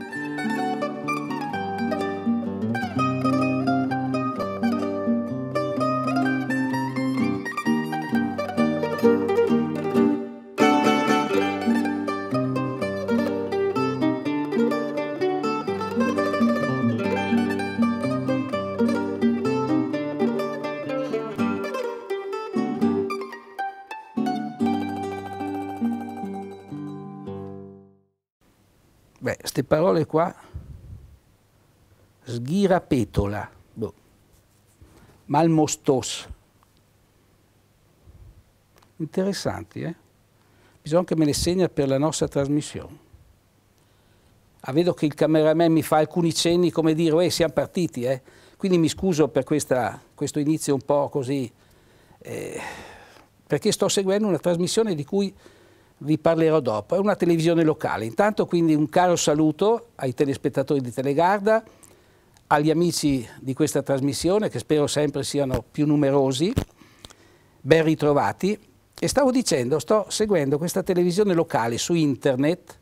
Thank you. parole qua, sghirapetola, boh. malmostos. Interessanti, eh? Bisogna che me le segna per la nostra trasmissione. Ah, vedo che il cameraman mi fa alcuni cenni come dire, eh, siamo partiti, eh. Quindi mi scuso per questa, questo inizio un po' così, eh, perché sto seguendo una trasmissione di cui vi parlerò dopo. È una televisione locale. Intanto quindi un caro saluto ai telespettatori di Telegarda, agli amici di questa trasmissione, che spero sempre siano più numerosi, ben ritrovati. E stavo dicendo, sto seguendo questa televisione locale su internet,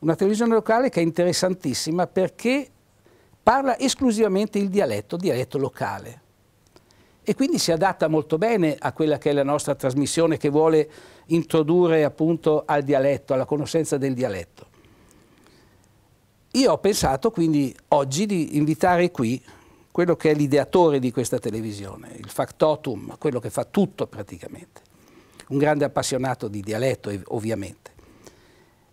una televisione locale che è interessantissima perché parla esclusivamente il dialetto, dialetto locale e quindi si adatta molto bene a quella che è la nostra trasmissione che vuole introdurre appunto al dialetto, alla conoscenza del dialetto. Io ho pensato quindi oggi di invitare qui quello che è l'ideatore di questa televisione, il factotum, quello che fa tutto praticamente, un grande appassionato di dialetto ovviamente.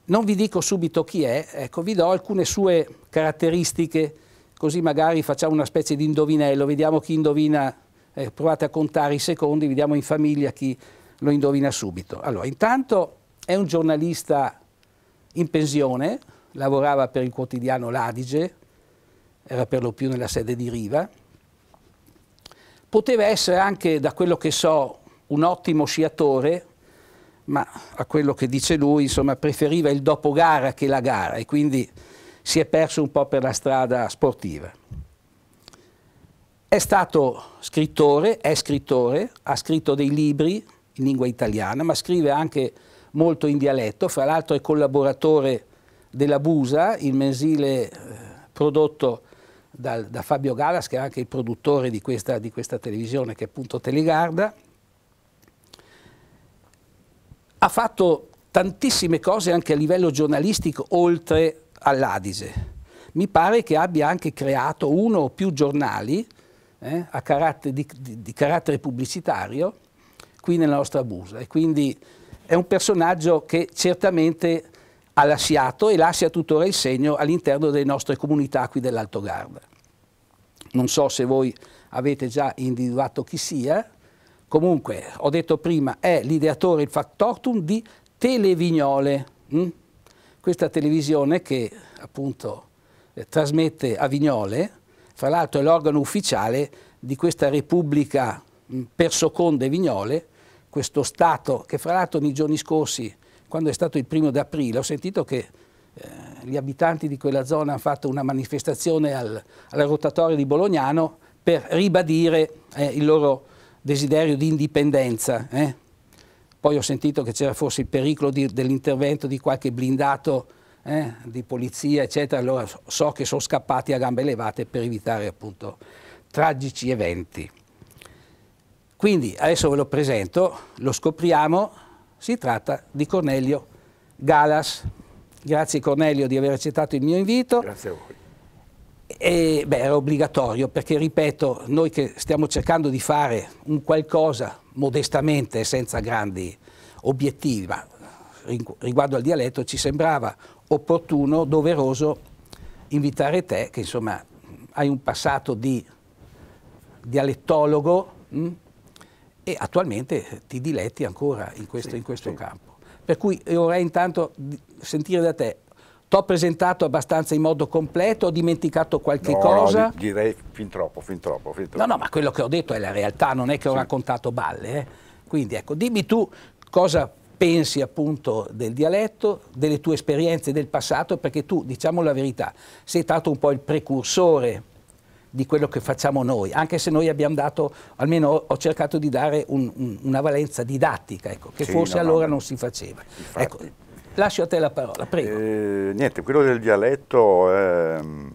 Non vi dico subito chi è, ecco, vi do alcune sue caratteristiche, così magari facciamo una specie di indovinello, vediamo chi indovina eh, provate a contare i secondi, vediamo in famiglia chi lo indovina subito. Allora, intanto è un giornalista in pensione, lavorava per il quotidiano L'Adige, era per lo più nella sede di Riva, poteva essere anche, da quello che so, un ottimo sciatore, ma a quello che dice lui, insomma, preferiva il dopo gara che la gara e quindi si è perso un po' per la strada sportiva. È stato scrittore, è scrittore, ha scritto dei libri in lingua italiana, ma scrive anche molto in dialetto, fra l'altro è collaboratore della Busa, il mensile eh, prodotto dal, da Fabio Galas, che è anche il produttore di questa, di questa televisione, che è appunto Telegarda. Ha fatto tantissime cose anche a livello giornalistico, oltre all'Adise. Mi pare che abbia anche creato uno o più giornali eh, carattere, di, di, di, carattere pubblicitario qui nella nostra busa e quindi è un personaggio che certamente ha lasciato e lascia tuttora il segno all'interno delle nostre comunità qui dell'Alto Garda. Non so se voi avete già individuato chi sia, comunque ho detto prima è l'ideatore, il factotum di Televignole, hm? questa televisione che appunto eh, trasmette a Vignole, fra l'altro è l'organo ufficiale di questa Repubblica per Soconde Vignole, questo Stato che fra l'altro nei giorni scorsi, quando è stato il primo d'aprile, ho sentito che eh, gli abitanti di quella zona hanno fatto una manifestazione al, alla rotatoria di Bolognano per ribadire eh, il loro desiderio di indipendenza. Eh. Poi ho sentito che c'era forse il pericolo dell'intervento di qualche blindato eh, di polizia, eccetera, allora so che sono scappati a gambe levate per evitare appunto tragici eventi. Quindi adesso ve lo presento, lo scopriamo, si tratta di Cornelio Galas. Grazie Cornelio di aver accettato il mio invito. Grazie a voi. E, beh, era obbligatorio perché, ripeto, noi che stiamo cercando di fare un qualcosa modestamente, senza grandi obiettivi, ma riguardo al dialetto ci sembrava opportuno, doveroso invitare te, che insomma hai un passato di dialettologo mh? Mm, e attualmente ti diletti ancora in questo, sì, in questo sì. campo. Per cui vorrei intanto sentire da te, t'ho presentato abbastanza in modo completo, ho dimenticato qualche no, cosa? No, direi fin troppo, fin troppo, fin troppo. No, no, ma quello che ho detto è la realtà, non è che ho sì. raccontato balle. Eh? Quindi ecco, dimmi tu cosa pensi appunto del dialetto, delle tue esperienze del passato, perché tu, diciamo la verità, sei stato un po' il precursore di quello che facciamo noi, anche se noi abbiamo dato, almeno ho cercato di dare un, un, una valenza didattica, ecco, che sì, forse no, allora no. non si faceva. Ecco, lascio a te la parola, prego. Eh, niente, quello del dialetto... Ehm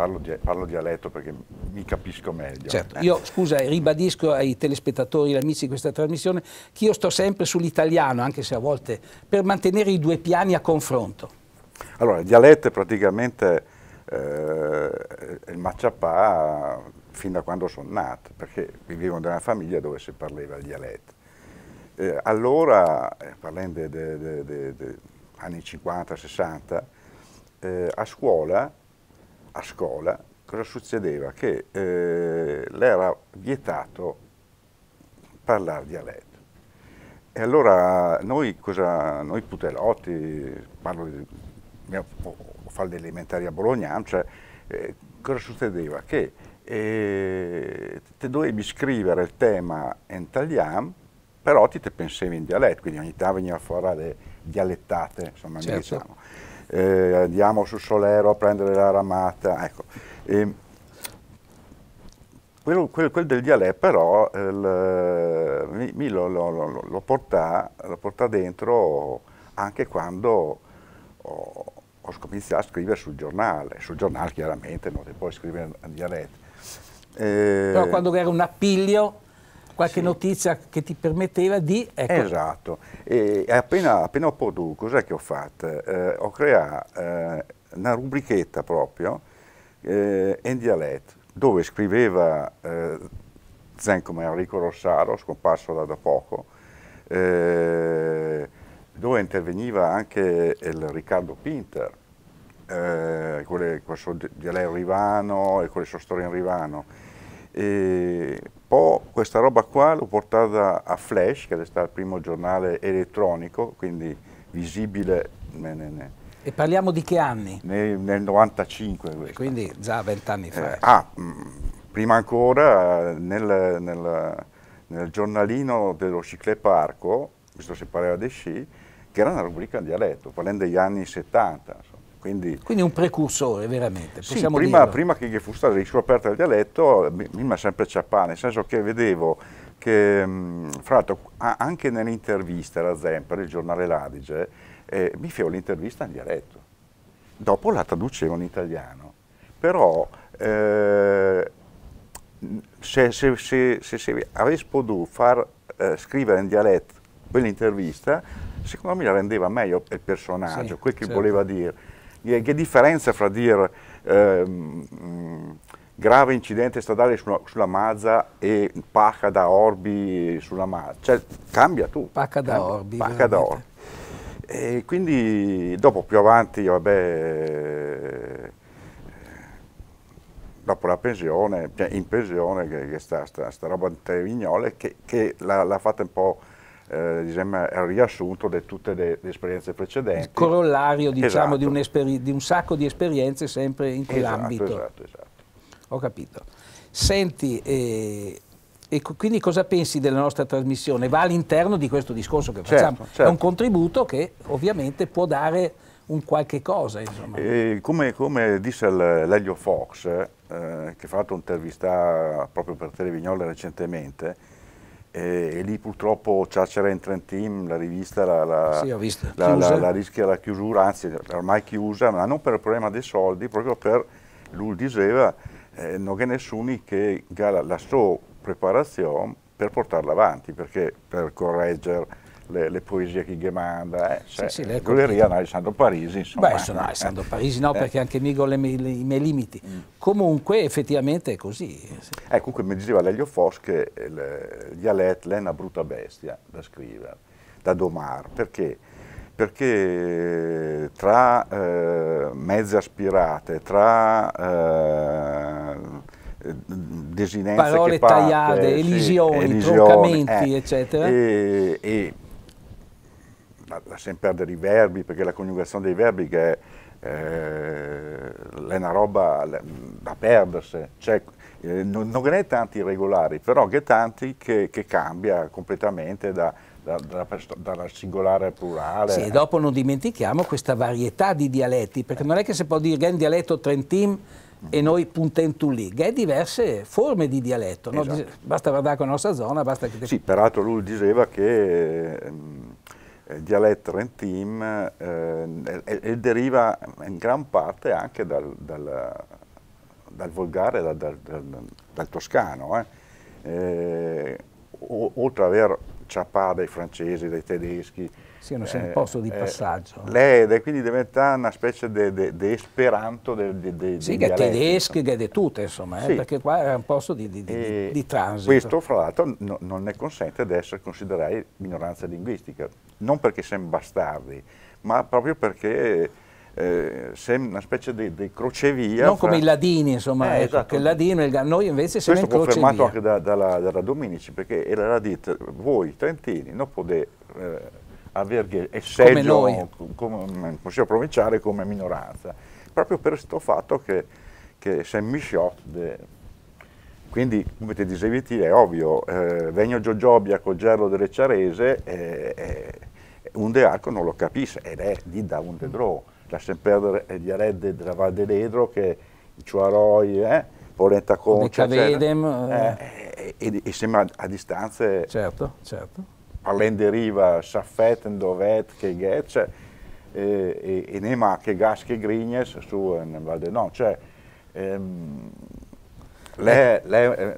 parlo, di, parlo, dialetto perché mi capisco meglio. Certo, io scusa, ribadisco ai telespettatori e amici di questa trasmissione che io sto sempre sull'italiano, anche se a volte, per mantenere i due piani a confronto. Allora, il dialetto è praticamente eh, il maciapà fin da quando sono nato, perché vivevo in una famiglia dove si parlava il dialetto. Eh, allora, eh, parlando degli anni 50-60, eh, a scuola a scuola cosa succedeva? Che eh, le era vietato parlare dialetto. E allora noi, cosa, noi putelotti, parlo di, mio, ho delle elementari a Bologna, cioè, eh, cosa succedeva? Che eh, te dovevi scrivere il tema in italiano, però ti te pensavi in dialetto, quindi ogni tanto veniva fuori le dialettate, insomma, certo. diciamo eh, andiamo su Solero a prendere la ramata. Ecco. E, quello, quel, quel, del dialè però eh, il, mi, mi, lo, lo, lo, lo, portà, lo portà dentro anche quando ho, ho cominciato a scrivere sul giornale, sul giornale chiaramente, non si può scrivere in dialetto. Eh, però quando era un appiglio qualche sì. notizia che ti permetteva di... Ecco. Esatto, e appena, appena ho potuto, cos'è che ho fatto? Eh, ho creato eh, una rubrichetta proprio eh, in dialetto, dove scriveva eh, zen come Enrico Rossaro, scomparso da, da poco, eh, dove interveniva anche il Riccardo Pinter, eh, con, le, dialetto rivano e con le sue storie in rivano. E poi questa roba qua l'ho portata a Flash, che è stato il primo giornale elettronico, quindi visibile. Ne, ne, ne. E parliamo di che anni? Nel, nel 95. Questa. Quindi già vent'anni fa. Eh, ah, mh, mm, prima ancora nel, nel, nel giornalino dello Ciclè Parco, visto che si parlava di sci, che era una rubrica in dialetto, parlando degli anni 70. Insomma. Quindi, Quindi un precursore veramente. Sì, prima, prima, che fosse stata rischio il dialetto, mi, mi ha sempre ciappato, nel senso che vedevo che, mm, fra l'altro, anche nell'intervista era Zemper, il giornale L'Adige, eh, mi facevo l'intervista in dialetto. Dopo la traducevo in italiano. Però eh, se, se, se, se avessi potuto far eh, scrivere in dialetto quell'intervista, secondo me la rendeva meglio il personaggio, sì, quel che certo. voleva dire che differenza fra dire eh, grave incidente stradale sulla, sulla, Mazza e pacca da Orbi sulla Mazza? Cioè, cambia tu. Pacca da Orbi. Pacca da Orbi. E quindi dopo più avanti, vabbè, eh, dopo la pensione, cioè, in pensione che, che sta, sta, sta, roba di Tevignole, che, che l'ha fatta un po' eh, diciamo, il riassunto di tutte le, le, esperienze precedenti. Il corollario diciamo, esatto. di, un di, un sacco di esperienze sempre in quell'ambito. Esatto, esatto, esatto. Ho capito. Senti, eh, e quindi cosa pensi della nostra trasmissione? Va all'interno di questo discorso che facciamo. Certo, certo. È un contributo che ovviamente può dare un qualche cosa. Come, come, disse Lelio Fox, eh, che ha fatto un'intervista proprio per Televignola recentemente, e, e lì purtroppo Ciacera in Team, la rivista la, la, sì, la, la, rischia la chiusura, anzi ormai chiusa, ma non per il problema dei soldi, proprio per lui diceva eh, non c'è nessuno che ha la, sua preparazione per portarla avanti, perché per correggere le, le poesie che manda, eh, cioè, sì, sì, le ecco. Goleria, Alessandro Parisi, insomma. Beh, sono Alessandro Parisi no, eh. perché anche Migol ha i miei limiti. Mm. Comunque, effettivamente è così. Sì. Eh, comunque mi diceva Lelio Fos che il dialetto è una brutta bestia da scrivere, da domar, perché? Perché tra eh, mezze aspirate, tra... Eh, desinenze parole parte, tagliate, elisioni, elisioni, troncamenti, eh, eccetera. E, e ma lasciamo perdere i verbi, perché la coniugazione dei verbi che è, eh, è una roba da perdersi. Cioè, eh, non, ne è tanti irregolari, però che tanti che, che cambia completamente da, dalla, dalla singolare al plurale. Sì, e dopo non dimentichiamo questa varietà di dialetti, perché non è che si può dire che è un dialetto trentin e noi puntentulli, che è diverse forme di dialetto, no? Esatto. basta guardare con la nostra zona, basta che... Sì, peraltro lui diceva che... Ehm, eh, dialetto Rentim eh, e, e, deriva in gran parte anche dal, dal, dal volgare, dal, dal toscano, eh. Eh, oltre ad aver ciappa dai francesi, dai tedeschi, siano eh, un posto di eh, eh, passaggio. Eh, lei quindi diventata una specie di esperanto del Sì, che tedeschi, che di tutte, insomma, eh, sì. eh, perché qua è un posto di, di, di, di transito. Questo, fra l'altro, no, non ne consente di essere considerati minoranza linguistica, non perché siamo bastardi, ma proprio perché eh, una specie di, di crocevia. Non fra... come i ladini, insomma, eh, ecco, esatto. il ladino, il... noi invece siamo Questo in crocevia. Questo confermato anche da, dalla, dalla Dominici, perché era ditta voi trentini non potete eh, aver il seggio come, Consiglio mm, provinciale come minoranza, proprio per questo fatto che, che si è Quindi, come ti dicevi ti, è ovvio, eh, Vegno Giogiobia col gerlo delle Ciarese, eh, eh, un dearco non lo capisce, ed è di da un dedro, lascia perdere eh, gli arede della Val dell'Edro che i Ciuaroi, eh, Polenta Concia, vedem, eh, e, eh, eh, e, e sembra a distanze... Certo, certo all'enderiva saffet, dovet che gets e, e ne ma che gas che grignes su nel Val del Nord. Cioè, ehm, le, le, eh,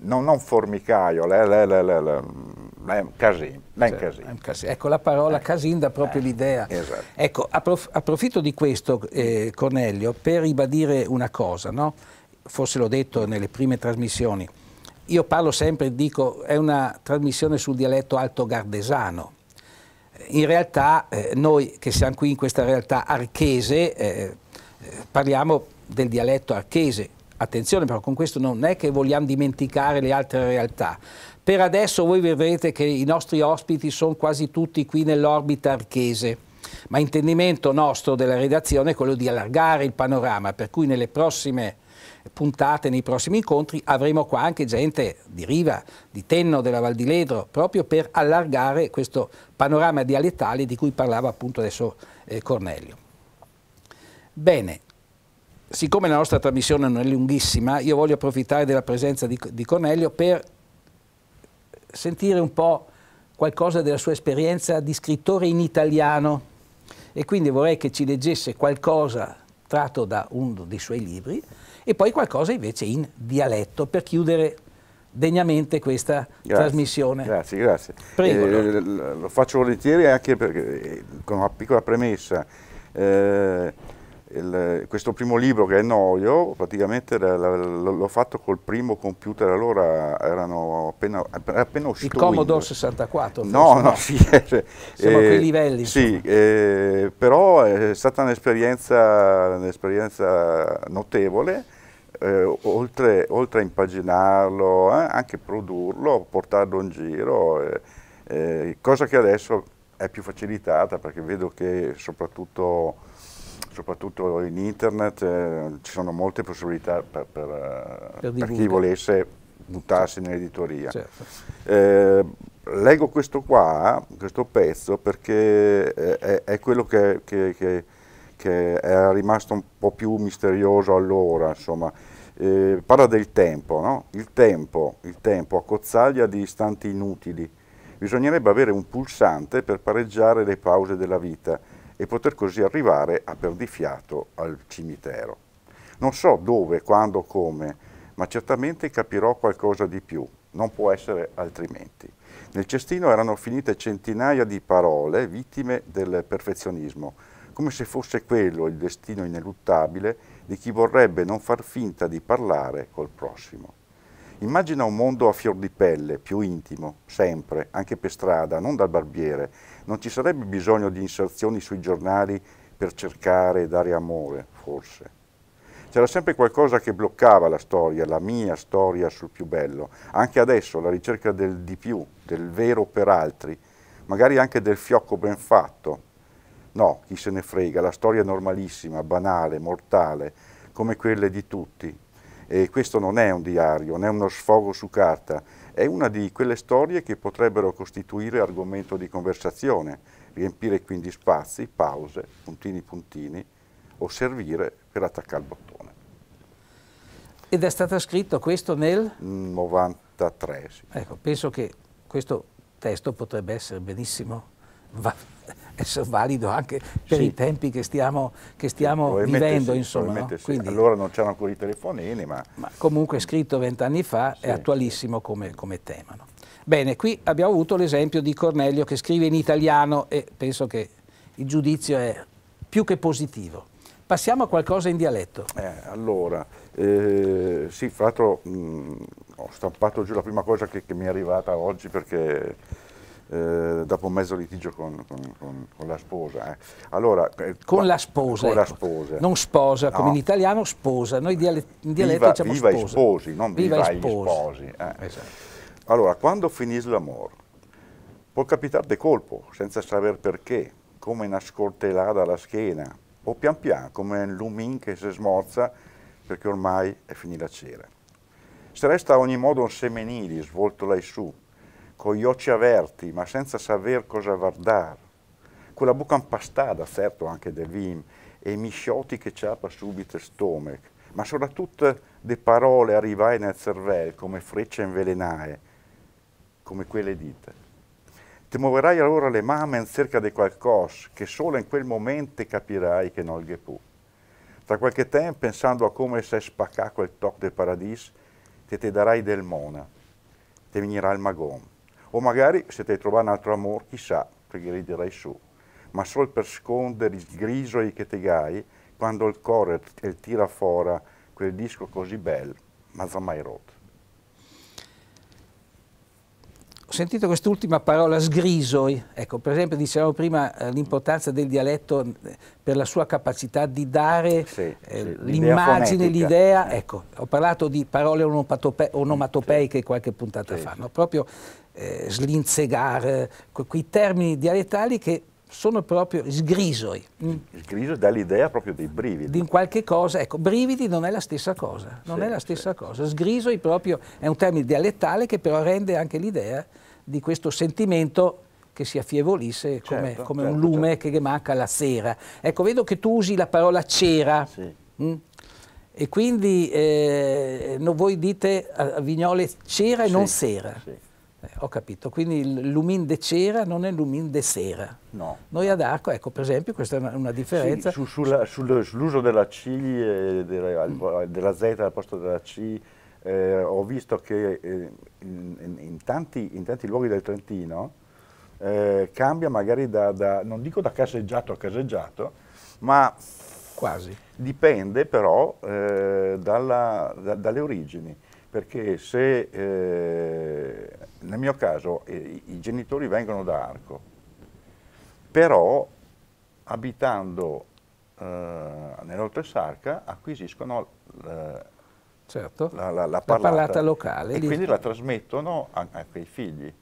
non, formicaio, le, le, le, le, le casin, cioè, casin. casin. Ecco, la parola eh. Ecco. casin dà proprio eh. l'idea. Esatto. Ecco, approf approfitto di questo, eh, Cornelio, per ribadire una cosa, no? forse l'ho detto nelle prime trasmissioni, io parlo sempre, dico, è una trasmissione sul dialetto alto gardesano. In realtà eh, noi che siamo qui in questa realtà archese eh, eh, parliamo del dialetto archese. Attenzione però con questo non è che vogliamo dimenticare le altre realtà. Per adesso voi vedrete che i nostri ospiti sono quasi tutti qui nell'orbita archese ma intendimento nostro della redazione è quello di allargare il panorama, per cui nelle prossime puntate nei prossimi incontri, avremo qua anche gente di Riva, di Tenno, della Val di Ledro, proprio per allargare questo panorama dialettale di cui parlava appunto adesso eh, Cornelio. Bene, siccome la nostra trasmissione non è lunghissima, io voglio approfittare della presenza di, di Cornelio per sentire un po' qualcosa della sua esperienza di scrittore in italiano e quindi vorrei che ci leggesse qualcosa tratto da uno dei suoi libri, e poi qualcosa invece in dialetto per chiudere degnamente questa grazie, trasmissione. Grazie, grazie. Prego, eh, eh lo faccio volentieri anche perché, eh, con una piccola premessa. Eh, il, questo primo libro che è Noio, praticamente l'ho fatto col primo computer, allora erano appena, appena uscito. Il Commodore 64? No, no, no, sì. Eh, cioè, Siamo eh, a quei livelli. Sì, eh, però è stata un'esperienza un notevole eh, oltre, oltre, a impaginarlo, eh, anche produrlo, portarlo in giro, eh, eh, cosa che adesso è più facilitata perché vedo che soprattutto, soprattutto in internet eh, ci sono molte possibilità per, per, eh, per, per chi volesse buttarsi nell'editoria. Certo. leggo questo qua, questo pezzo, perché è, è quello che, che, che che era rimasto un po' più misterioso allora, insomma, eh, parla del tempo, no? il tempo, il tempo accozzaglia di istanti inutili. Bisognerebbe avere un pulsante per pareggiare le pause della vita e poter così arrivare a perdifiato al cimitero. Non so dove, quando, come, ma certamente capirò qualcosa di più, non può essere altrimenti. Nel cestino erano finite centinaia di parole vittime del perfezionismo, come se fosse quello il destino ineluttabile di chi vorrebbe non far finta di parlare col prossimo. Immagina un mondo a fior di pelle, più intimo, sempre, anche per strada, non dal barbiere. Non ci sarebbe bisogno di inserzioni sui giornali per cercare e dare amore, forse. C'era sempre qualcosa che bloccava la storia, la mia storia sul più bello. Anche adesso la ricerca del di più, del vero per altri, magari anche del fiocco ben fatto, No, chi se ne frega, la storia normalissima, banale, mortale, come quelle di tutti. E questo non è un diario, non è uno sfogo su carta, è una di quelle storie che potrebbero costituire argomento di conversazione, riempire quindi spazi, pause, puntini puntini, o servire per attaccare il bottone. Ed è stato scritto questo nel? 93, sì. Ecco, penso che questo testo potrebbe essere benissimo essere valido anche per sì. i tempi che stiamo, che stiamo vivendo. Sì, insomma, no? sì. Quindi, allora non c'erano ancora i telefonini. Ma... ma comunque scritto vent'anni fa è attualissimo come, come tema. No? Bene, qui abbiamo avuto l'esempio di Cornelio che scrive in italiano e penso che il giudizio è più che positivo. Passiamo a qualcosa in dialetto. Eh, allora, eh, sì, fra l'altro mm, ho stampato giù la prima cosa che, che mi è arrivata oggi perché eh, dopo un mezzo litigio con, con, con, con la sposa. Eh. Allora, eh, con, la sposa, con ecco. la sposa. Non sposa, no. come in italiano sposa, noi in dialetto viva, diciamo viva sposa. Viva sposi, non viva, viva gli sposi. Eh. Esatto. Allora, quando finisce l'amore, può capitare di colpo, senza saper perché, come una scortelata alla schiena, o pian piano, come un lumin che si smorza perché ormai è finita la cera. Se resta a ogni modo un semenili svolto su, con gli occhi aperti, ma senza saper cosa guardare. Quella bocca impastata, certo, anche del vim, e i misciotti che ciapa subito il stomaco, ma soprattutto le parole arrivai nel cervello come frecce invelenate, come quelle dite. Ti muoverai allora le mamme in cerca di qualcosa che solo in quel momento capirai che non è più. Tra qualche tempo, pensando a come sei spaccato quel toc del paradiso, te ti darai del mona, te venirà il magone. O magari se ti trovi un altro amore, chissà, ti griderai su. Ma solo per scondere il griso che ti gai, quando il cuore ti tira fuori quel disco così bello, ma non mai rotto. Ho sentito quest'ultima parola sgrisoi, ecco, per esempio dicevamo prima eh, l'importanza del dialetto eh, per la sua capacità di dare sì, eh, l'immagine, l'idea, eh. ecco, ho parlato di parole onomatope onomatopeiche sì. qualche puntata sì, fa, no? proprio eh, slinzegare, que quei termini dialettali che sono proprio sgrisoi. Sgriso dà l'idea proprio dei brividi. Di qualche cosa, ecco, brividi non è la stessa cosa, non sì, è la stessa sì. cosa. Sgrisoi proprio è un termine dialettale che però rende anche l'idea di questo sentimento che si affievolisse come, certo, come certo, un lume certo. che manca la sera. Ecco, vedo che tu usi la parola cera. Sì. Mm? E quindi eh, no, voi dite a eh, Vignole cera e non sera. Sì. Eh, ho capito, quindi il lumin de cera non è il lumin de sera. No. Noi ad Arco, ecco per esempio, questa è una, una differenza. Sì, su, sull'uso della C, eh, della, della, Z al posto della C, eh, ho visto che eh, in, in, in, tanti, in, tanti, luoghi del Trentino eh, cambia magari da, da, non dico da caseggiato a caseggiato, ma quasi. Dipende però eh, dalla, da, dalle origini perché se eh, nel mio caso eh, i genitori vengono da Arco, però abitando eh, nell'Oltre Sarca acquisiscono eh, certo. la, la, la, parlata, la, parlata, locale e lì. quindi la trasmettono a quei figli,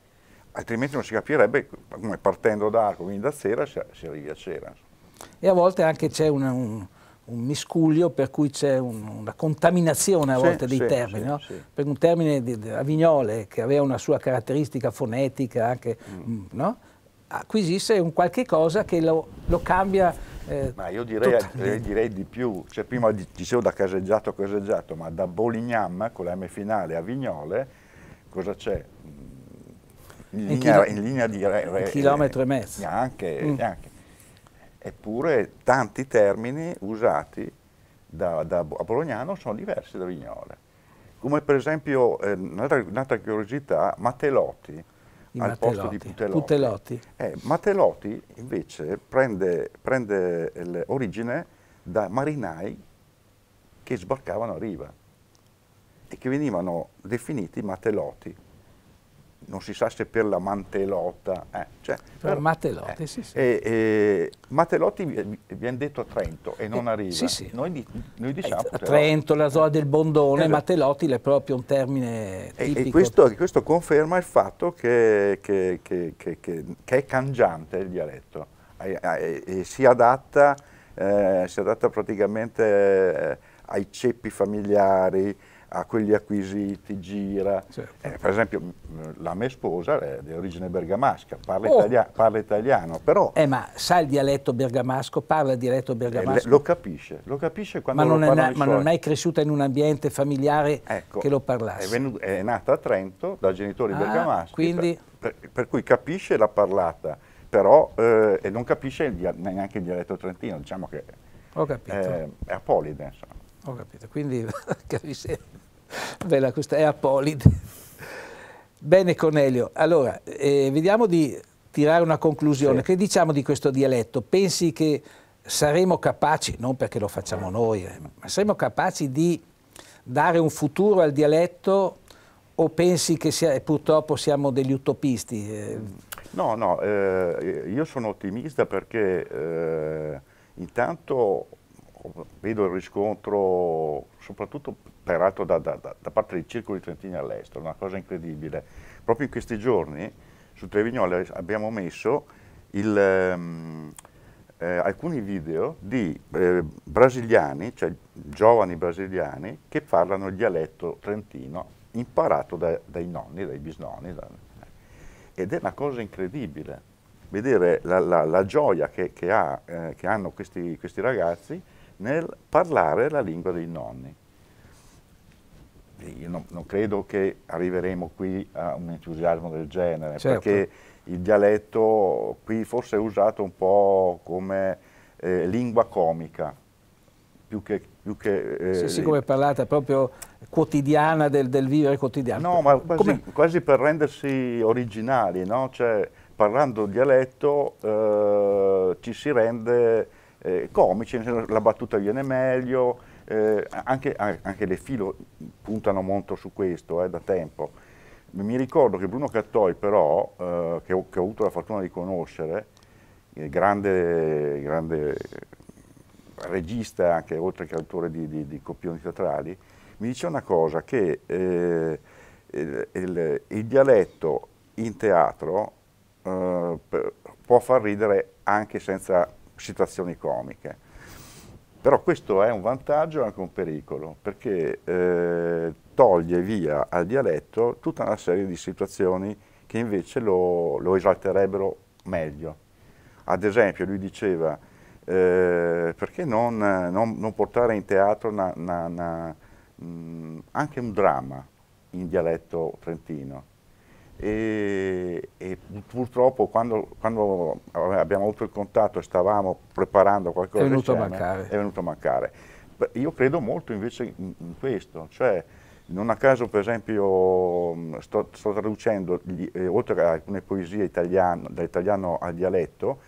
altrimenti non si capirebbe come partendo da Arco, quindi da sera si, si arrivi a sera. E a volte anche c'è una, un, un miscuglio per cui c'è un, una contaminazione a volte sì, dei sì, termini. Sì, no? Per un termine di, di Avignole che aveva una sua caratteristica fonetica, anche, mm. mm no? acquisisse un qualche cosa che lo, lo cambia. Eh, ma io direi, direi, eh, direi, di più, cioè, prima dicevo da caseggiato a caseggiato, ma da Bolignam con la M finale a Vignole, cosa c'è? Mm, in, in, linea, in linea di... Re, re, chilometro e eh, mezzo. Neanche, mm. neanche eppure tanti termini usati da, da, a Bolognano sono diversi da Vignole. Come per esempio, eh, un'altra, un'altra, curiosità, Matelotti, I al Matelotti. posto di Putelotti. Putelotti. Eh, Matelotti invece prende, prende origine da marinai che sbarcavano a riva e che venivano definiti Matelotti non si sa se per la mantelota. Eh, cioè, per Matelotti, eh, sì, sì. E, e, Matelotti viene detto a Trento e non eh, arriva. Sì, sì. Noi, noi diciamo... Eh, Trento, la zona del Bondone, esatto. Matelotti è proprio un termine tipico. E, e questo, questo, conferma il fatto che, che, che, che, è cangiante il dialetto e, si adatta, eh, si, adatta, praticamente eh, ai ceppi familiari, a quelli acquisiti, gira. Certo. Eh, per esempio mm, la mia sposa è di origine bergamasca, parla, oh. italia parla italiano, però... Eh, ma sa il dialetto bergamasco, parla il dialetto eh, bergamasco? Eh, lo capisce, lo capisce quando ma lo è Ma suoi. non è mai cresciuta in un ambiente familiare ecco, che lo parlasse? È, venuto, è, nata a Trento da genitori ah, bergamaschi, quindi... per, per, cui capisce la parlata, però eh, e non capisce il neanche il dialetto trentino, diciamo che eh, è apolide. Insomma. Ho capito, quindi bella questa è Apolide. Bene Cornelio, allora eh, vediamo di tirare una conclusione. Sì. Che diciamo di questo dialetto? Pensi che saremo capaci, non perché lo facciamo noi, eh, ma saremo capaci di dare un futuro al dialetto o pensi che sia, purtroppo siamo degli utopisti? Eh? No, no, eh, io sono ottimista perché eh, intanto vedo il riscontro soprattutto peraltro da, da, da parte dei circoli trentini all'estero, una cosa incredibile. Proprio in questi giorni su Trevignole abbiamo messo il, ehm, eh, alcuni video di eh, brasiliani, cioè giovani brasiliani, che parlano il dialetto trentino imparato da, dai nonni, dai bisnonni. Eh. ed è una cosa incredibile vedere la, la, la gioia che, che, ha, eh, che hanno questi, questi ragazzi nel parlare la lingua dei nonni. Io non, non credo che arriveremo qui a un entusiasmo del genere, certo. perché il dialetto qui forse è usato un po' come eh, lingua comica, più che... Più che eh, sì, sì, come parlata proprio quotidiana del, del vivere quotidiano. No, ma quasi, quasi per rendersi originali, no? Cioè, parlando dialetto eh, ci si rende eh, comici, la battuta viene meglio, eh, anche, anche, le filo puntano molto su questo eh, da tempo. Mi ricordo che Bruno Cattoi però, eh, che ho, che, ho, avuto la fortuna di conoscere, grande, grande regista anche oltre che autore di, di, di copioni teatrali, mi dice una cosa che eh, il, il, il, dialetto in teatro eh, può far ridere anche senza situazioni comiche. Però questo è un vantaggio e anche un pericolo, perché eh, toglie via al dialetto tutta una serie di situazioni che invece lo, lo esalterebbero meglio. Ad esempio lui diceva, eh, perché non, non, non, portare in teatro na, na, na, mh, anche un dramma in dialetto trentino? e, e purtroppo quando, quando, abbiamo avuto il contatto e stavamo preparando qualcosa è venuto, insieme, a mancare. è venuto a mancare. Io credo molto invece in, in questo, cioè non a caso per esempio mm, sto, sto traducendo, gli, eh, oltre a alcune poesie italiano, dall'italiano al dialetto,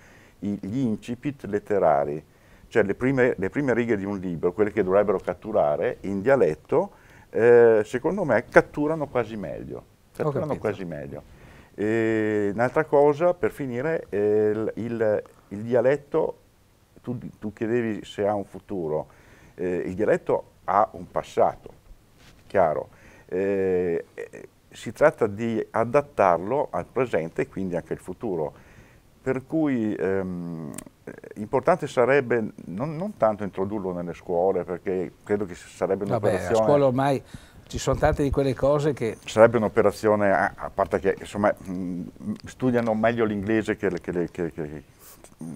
i, gli incipit letterari, cioè le prime, le prime righe di un libro, quelle che dovrebbero catturare in dialetto, eh, secondo me catturano quasi meglio fatturano quasi meglio. un'altra cosa, per finire, il, il, il, dialetto, tu, tu chiedevi se ha un futuro, eh, il dialetto ha un passato, chiaro. Eh, eh, si tratta di adattarlo al presente e quindi anche al futuro. Per cui ehm, importante sarebbe non, non, tanto introdurlo nelle scuole, perché credo che sarebbe una Vabbè, a scuola ormai ci sono tante di quelle cose che... Sarebbe un'operazione, a, parte che insomma, mm, studiano meglio l'inglese che, che, che,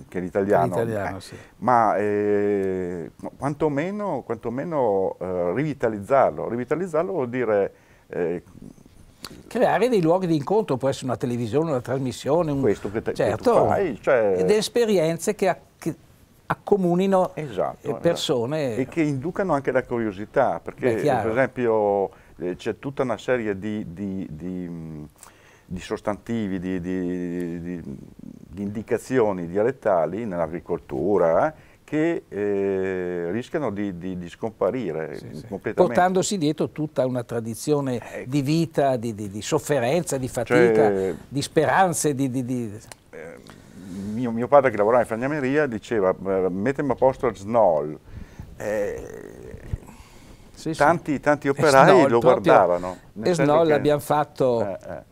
che l'italiano, eh, sì. ma eh, quantomeno, quantomeno eh, rivitalizzarlo. Rivitalizzarlo vuol dire... Eh, Creare dei luoghi di incontro, può essere una televisione, una trasmissione, un... questo che te, certo, che fai, cioè... ed esperienze che, che accomunino esatto, eh, persone. Esatto. E che inducano anche la curiosità, perché Beh, per esempio eh, c'è tutta una serie di, di, di, di sostantivi, di, indicazioni dialettali nell'agricoltura che eh, rischiano di, scomparire sì, completamente. Portandosi dietro tutta una tradizione ecco. di vita, di, sofferenza, di fatica, cioè, di speranze, di... Eh, mio, mio, padre che lavorava in falegnameria diceva mettiamo a posto il snol. Eh, sì, tanti, sì. tanti, operai snol, lo guardavano. E snol l'abbiamo fatto... Eh, eh.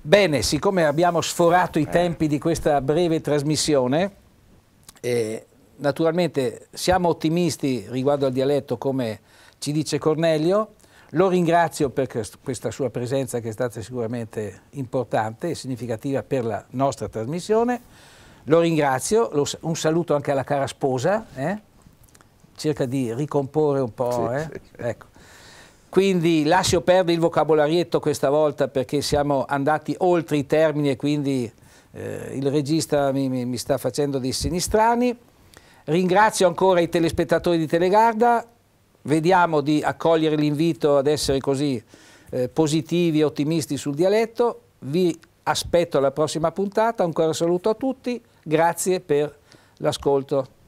Bene, siccome abbiamo sforato i eh. tempi di questa breve trasmissione, eh, naturalmente siamo ottimisti riguardo al dialetto come ci dice Cornelio, lo ringrazio per questa sua presenza che è stata sicuramente importante e significativa per la nostra trasmissione. Lo ringrazio, un saluto anche alla cara sposa, eh? cerca di ricomporre un po'. Sì, eh? sì. Ecco. Quindi lascio perdere il vocabolarietto questa volta perché siamo andati oltre i termini e quindi eh, il regista mi, mi, mi sta facendo dei sinistrani. Ringrazio ancora i telespettatori di Telegarda, Vediamo di accogliere l'invito ad essere così eh, positivi e ottimisti sul dialetto. Vi aspetto alla prossima puntata. un Ancora saluto a tutti. Grazie per l'ascolto.